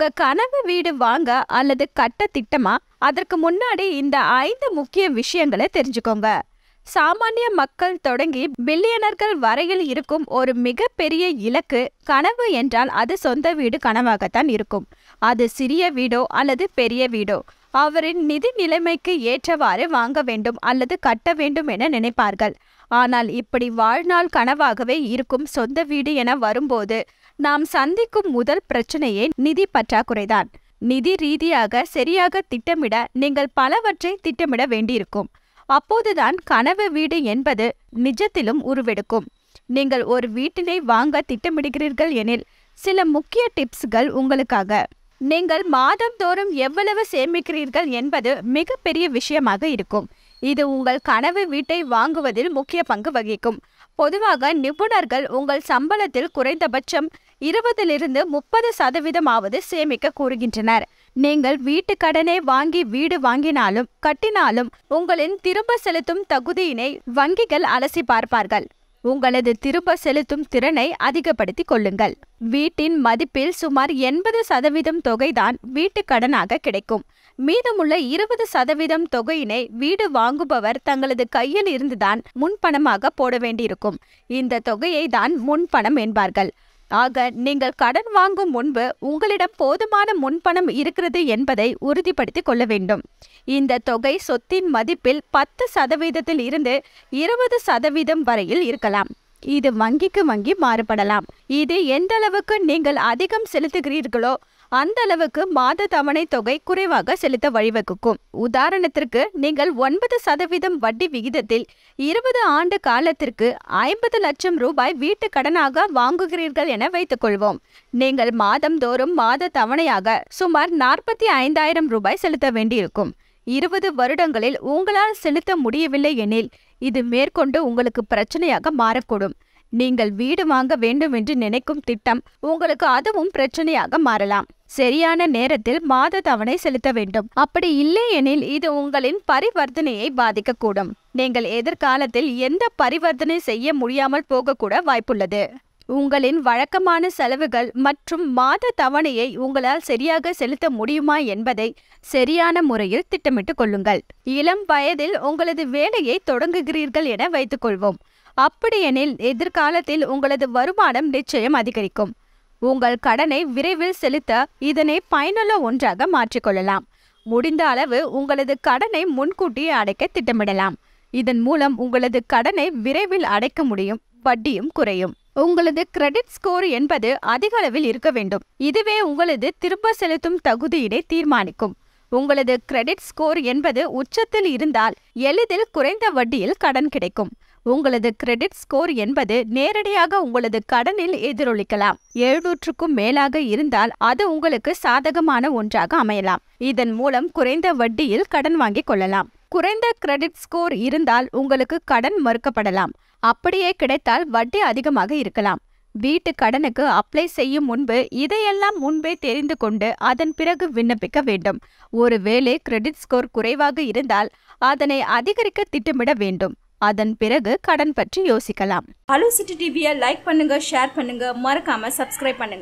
உங்க கனவு வீடு வாங்க அல்லது கட்ட திட்டமா அதற்கு முன்னாடி இந்த ஐந்து முக்கிய விஷயங்களை தெரிஞ்சுக்கோங்க சாமானிய மக்கள் தொடங்கி பில்லியனர்கள் வரையில் இருக்கும் ஒரு மிகப்பெரிய இலக்கு கனவு என்றால் அது சொந்த வீடு கனவாகத்தான் இருக்கும் அது சிறிய வீடோ அல்லது பெரிய வீடோ அவரின் நிதி நிலைமைக்கு ஏற்றவாறு வாங்க வேண்டும் அல்லது கட்ட வேண்டும் என நினைப்பார்கள் ஆனால் இப்படி வாழ்நாள் கனவாகவே இருக்கும் சொந்த வீடு என வரும்போது நாம் சந்திக்கும் முதல் பிரச்சனையே நிதி பற்றாக்குறைதான் நிதி ரீதியாக சரியாக திட்டமிட நீங்கள் பலவற்றை திட்டமிட வேண்டியிருக்கும் அப்போதுதான் கனவு வீடு என்பது நிஜத்திலும் உருவெடுக்கும் நீங்கள் ஒரு வீட்டினை வாங்க திட்டமிடுகிறீர்கள் எனில் சில முக்கிய டிப்ஸ்கள் உங்களுக்காக நீங்கள் தோறும் எவ்வளவு சேமிக்கிறீர்கள் என்பது மிகப்பெரிய விஷயமாக இருக்கும் இது உங்கள் கனவு வீட்டை வாங்குவதில் முக்கிய பங்கு வகிக்கும் பொதுவாக நிபுணர்கள் உங்கள் சம்பளத்தில் குறைந்தபட்சம் இருபதிலிருந்து முப்பது சதவீதமாவது சேமிக்க கூறுகின்றனர் நீங்கள் வீட்டு கடனை வாங்கி வீடு வாங்கினாலும் கட்டினாலும் உங்களின் திரும்ப செலுத்தும் தகுதியினை வங்கிகள் அலசி பார்ப்பார்கள் உங்களது திரும்ப செலுத்தும் திறனை அதிகப்படுத்திக் கொள்ளுங்கள் வீட்டின் மதிப்பில் சுமார் எண்பது சதவீதம் தொகைதான் வீட்டு கடனாக கிடைக்கும் மீதமுள்ள இருபது சதவீதம் தொகையினை வீடு வாங்குபவர் தங்களது கையில் இருந்துதான் முன்பணமாக போட வேண்டியிருக்கும் இந்த தொகையை தான் முன்பணம் என்பார்கள் ஆக நீங்கள் கடன் வாங்கும் முன்பு உங்களிடம் போதுமான முன்பணம் இருக்கிறது என்பதை உறுதிப்படுத்திக் கொள்ள வேண்டும் இந்த தொகை சொத்தின் மதிப்பில் பத்து சதவீதத்தில் இருந்து இருபது சதவீதம் வரையில் இருக்கலாம் இது வங்கிக்கு வங்கி மாறுபடலாம் இது எந்த அளவுக்கு நீங்கள் அதிகம் செலுத்துகிறீர்களோ அந்த அளவுக்கு மாத தவணை தொகை குறைவாக செலுத்த வழிவகுக்கும் உதாரணத்திற்கு நீங்கள் ஒன்பது சதவீதம் வட்டி விகிதத்தில் இருபது ஆண்டு காலத்திற்கு ஐம்பது லட்சம் ரூபாய் வீட்டு கடனாக வாங்குகிறீர்கள் என வைத்துக்கொள்வோம் நீங்கள் தோறும் மாத தவணையாக சுமார் நாற்பத்தி ஐந்தாயிரம் ரூபாய் செலுத்த வேண்டியிருக்கும் இருபது வருடங்களில் உங்களால் செலுத்த முடியவில்லை எனில் இது மேற்கொண்டு உங்களுக்கு பிரச்சனையாக மாறக்கூடும் நீங்கள் வீடு வாங்க வேண்டும் என்று நினைக்கும் திட்டம் உங்களுக்கு அதுவும் பிரச்சனையாக மாறலாம் சரியான நேரத்தில் மாத தவணை செலுத்த வேண்டும் அப்படி இல்லை எனில் இது உங்களின் பரிவர்த்தனையை பாதிக்கக்கூடும் நீங்கள் எதிர்காலத்தில் எந்த பரிவர்த்தனை செய்ய முடியாமல் போகக்கூட வாய்ப்புள்ளது உங்களின் வழக்கமான செலவுகள் மற்றும் மாத தவணையை உங்களால் சரியாக செலுத்த முடியுமா என்பதை சரியான முறையில் திட்டமிட்டு கொள்ளுங்கள் இளம் வயதில் உங்களது வேலையை தொடங்குகிறீர்கள் என வைத்துக்கொள்வோம் அப்படியெனில் எதிர்காலத்தில் உங்களது வருமானம் நிச்சயம் அதிகரிக்கும் உங்கள் கடனை விரைவில் செலுத்த இதனை பயனுள்ள ஒன்றாக மாற்றிக்கொள்ளலாம் முடிந்த அளவு உங்களது கடனை முன்கூட்டியே அடைக்க திட்டமிடலாம் இதன் மூலம் உங்களது கடனை விரைவில் அடைக்க முடியும் வட்டியும் குறையும் உங்களது கிரெடிட் ஸ்கோர் என்பது அதிக அளவில் இருக்க வேண்டும் இதுவே உங்களது திரும்ப செலுத்தும் தகுதியினை தீர்மானிக்கும் உங்களது கிரெடிட் ஸ்கோர் என்பது உச்சத்தில் இருந்தால் எளிதில் குறைந்த வட்டியில் கடன் கிடைக்கும் உங்களது கிரெடிட் ஸ்கோர் என்பது நேரடியாக உங்களது கடனில் எதிரொலிக்கலாம் எழுநூற்றுக்கும் மேலாக இருந்தால் அது உங்களுக்கு சாதகமான ஒன்றாக அமையலாம் இதன் மூலம் குறைந்த வட்டியில் கடன் வாங்கிக் கொள்ளலாம் குறைந்த கிரெடிட் ஸ்கோர் இருந்தால் உங்களுக்கு கடன் மறுக்கப்படலாம் அப்படியே கிடைத்தால் வட்டி அதிகமாக இருக்கலாம் வீட்டு கடனுக்கு அப்ளை செய்யும் முன்பு இதையெல்லாம் முன்பே தெரிந்து கொண்டு அதன் பிறகு விண்ணப்பிக்க வேண்டும் ஒருவேளை கிரெடிட் ஸ்கோர் குறைவாக இருந்தால் அதனை அதிகரிக்க திட்டமிட வேண்டும் அதன் பிறகு கடன் பற்றி யோசிக்கலாம் ஹலோ சிட்டி டிவியை லைக் பண்ணுங்க ஷேர் பண்ணுங்க மறக்காம சப்ஸ்கிரைப் பண்ணுங்க